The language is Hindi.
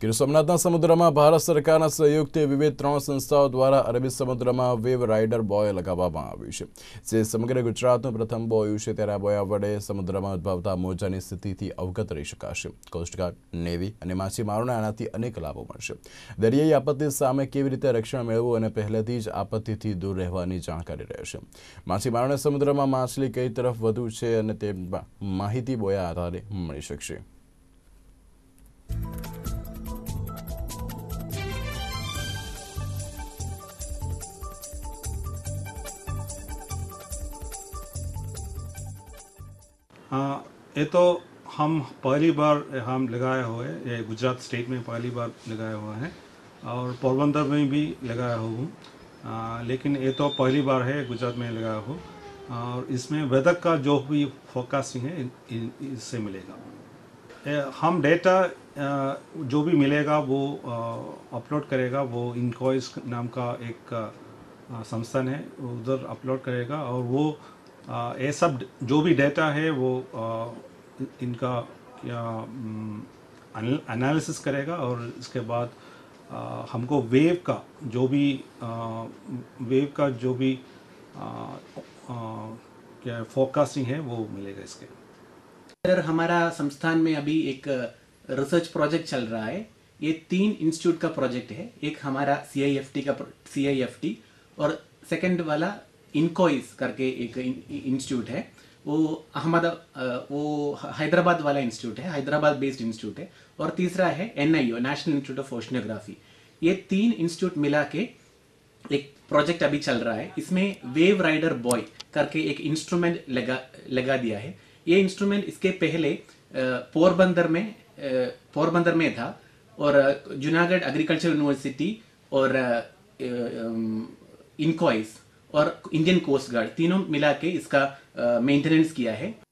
ગીર સોમનાથના સમુદ્રમાં ભારત સરકારના સહયોગથી વિવિધ ત્રણ સંસ્થાઓ દ્વારા અરબી સમુદ્રમાં વેવ રાઇડર બોય લગાવવામાં આવ્યું છે જે સમગ્ર ગુજરાતનું પ્રથમ બોયું છે ત્યારે આ બોયા વડે સમુદ્રમાં ઉદ્ભવતા મોજાની સ્થિતિથી અવગત રહી શકાશે કોસ્ટગાર્ડ નેવી અને માછીમારોને આનાથી અનેક લાભો મળશે દરિયાઈ આપત્તિ સામે કેવી રીતે રક્ષણ મેળવવું અને પહેલેથી જ આપત્તિથી દૂર રહેવાની જાણકારી રહેશે માછીમારોને સમુદ્રમાં માછલી કઈ તરફ વધુ છે અને તે માહિતી બોયા આધારે મળી શકશે हाँ, ये तो हम पहली बार हम लगाए हुए ये गुजरात स्टेट में पहली बार लगाया हुआ है और पोरबंदर में भी लगाया हुआ हूँ लेकिन ये तो पहली बार है गुजरात में लगाया हो और इसमें वेदर का जो भी फोकासिंग है इससे मिलेगा हम डेटा जो भी मिलेगा वो अपलोड करेगा वो इनकॉइस नाम का एक संस्थान है उधर अपलोड करेगा और वो ये सब जो भी डेटा है वो आ, इनका क्या एनालिसिस करेगा और इसके बाद आ, हमको वेव का जो भी आ, वेव का जो भी क्या है वो मिलेगा इसके सर हमारा संस्थान में अभी एक रिसर्च प्रोजेक्ट चल रहा है ये तीन इंस्टीट्यूट का प्रोजेक्ट है एक हमारा सी का सी और सेकेंड वाला इनकोइस करके एक इंस्टीट्यूट है वो अहमद वो हैदराबाद वाला इंस्टीट्यूट है हैदराबाद बेस्ड इंस्टीट्यूट है और तीसरा है an national institute of oceanography ये तीन इंस्टीट्यूट मिला के एक प्रोजेक्ट अभी चल रहा है इसमें वेव राइडर बॉय करके एक इंस्ट्रूमेंट लगा लगा दिया है ये इंस्ट्रूमेंट इसके पहले पोरबंदर में पोरबंदर में था और जूनागढ़ एग्रीकल्चर यूनिवर्सिटी और इनकॉइस और इंडियन कोस्ट गार्ड तीनों मिला के इसका मेंटेनेंस किया है